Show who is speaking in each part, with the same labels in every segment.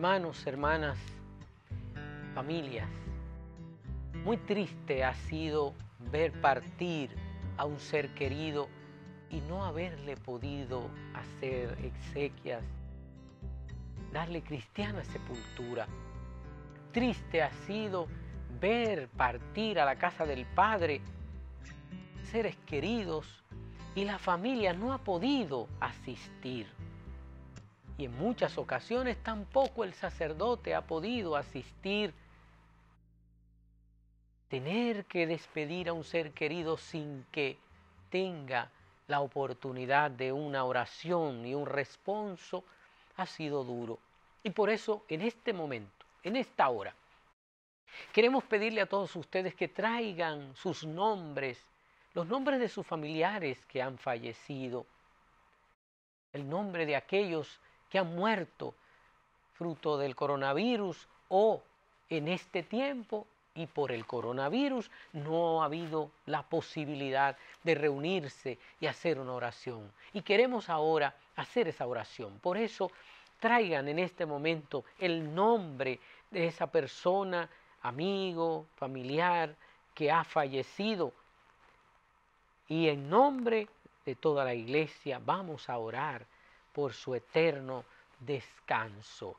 Speaker 1: hermanos, hermanas, familias. Muy triste ha sido ver partir a un ser querido y no haberle podido hacer exequias, darle cristiana sepultura. Triste ha sido ver partir a la casa del Padre seres queridos y la familia no ha podido asistir y en muchas ocasiones tampoco el sacerdote ha podido asistir. Tener que despedir a un ser querido sin que tenga la oportunidad de una oración y un responso ha sido duro. Y por eso en este momento, en esta hora, queremos pedirle a todos ustedes que traigan sus nombres, los nombres de sus familiares que han fallecido, el nombre de aquellos que ha muerto fruto del coronavirus o en este tiempo y por el coronavirus no ha habido la posibilidad de reunirse y hacer una oración. Y queremos ahora hacer esa oración. Por eso traigan en este momento el nombre de esa persona, amigo, familiar, que ha fallecido. Y en nombre de toda la iglesia vamos a orar por su eterno descanso.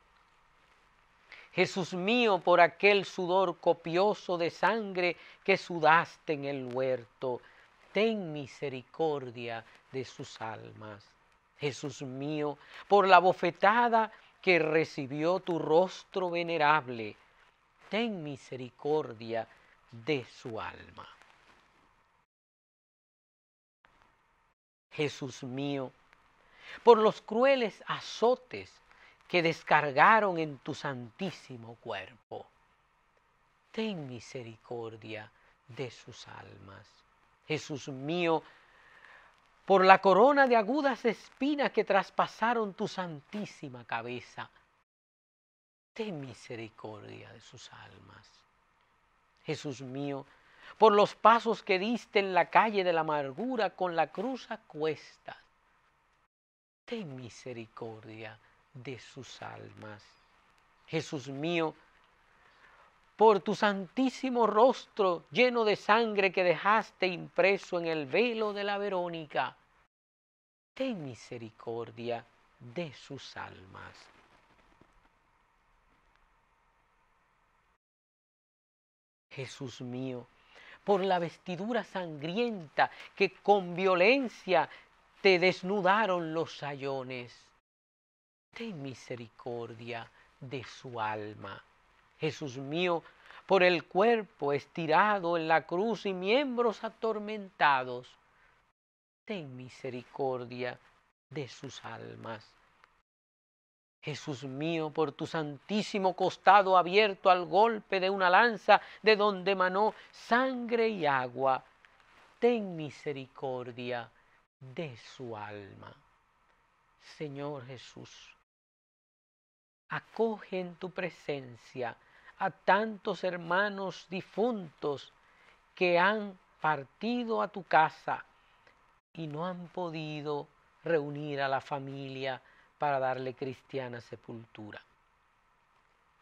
Speaker 1: Jesús mío, por aquel sudor copioso de sangre que sudaste en el huerto, ten misericordia de sus almas. Jesús mío, por la bofetada que recibió tu rostro venerable, ten misericordia de su alma. Jesús mío, por los crueles azotes que descargaron en tu santísimo cuerpo. Ten misericordia de sus almas. Jesús mío, por la corona de agudas espinas que traspasaron tu santísima cabeza, ten misericordia de sus almas. Jesús mío, por los pasos que diste en la calle de la amargura con la cruz a cuestas, ten misericordia de sus almas. Jesús mío, por tu santísimo rostro lleno de sangre que dejaste impreso en el velo de la Verónica, ten misericordia de sus almas. Jesús mío, por la vestidura sangrienta que con violencia te desnudaron los sayones. Ten misericordia de su alma. Jesús mío, por el cuerpo estirado en la cruz y miembros atormentados, ten misericordia de sus almas. Jesús mío, por tu santísimo costado abierto al golpe de una lanza de donde manó sangre y agua, ten misericordia de su alma. Señor Jesús, acoge en tu presencia a tantos hermanos difuntos que han partido a tu casa y no han podido reunir a la familia para darle cristiana sepultura.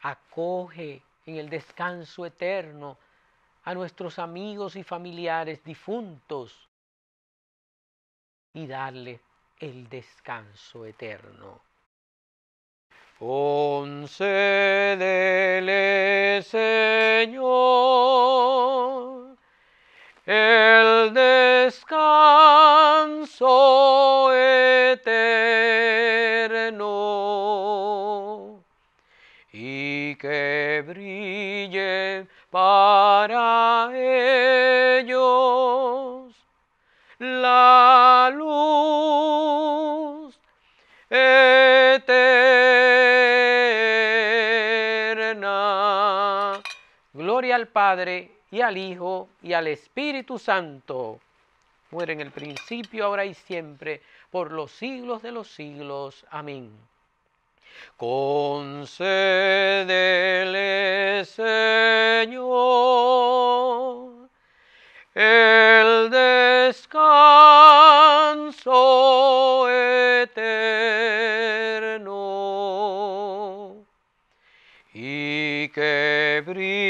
Speaker 1: Acoge en el descanso eterno a nuestros amigos y familiares difuntos y darle el descanso eterno. Concédele,
Speaker 2: Señor, el descanso eterno y que brille para
Speaker 1: al Padre y al Hijo y al Espíritu Santo. Muere en el principio, ahora y siempre, por los siglos de los siglos. Amén.
Speaker 2: Concedele Señor, el descanso eterno y que brille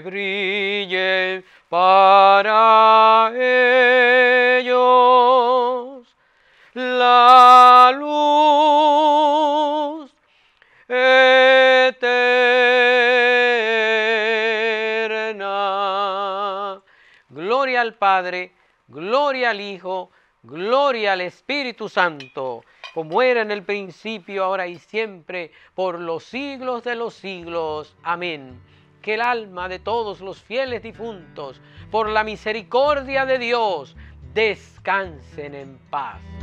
Speaker 2: Brille brillen para ellos la luz eterna. Gloria
Speaker 1: al Padre, gloria al Hijo, gloria al Espíritu Santo como era en el principio, ahora y siempre, por los siglos de los siglos. Amén que el alma de todos los fieles difuntos, por la misericordia de Dios, descansen en paz.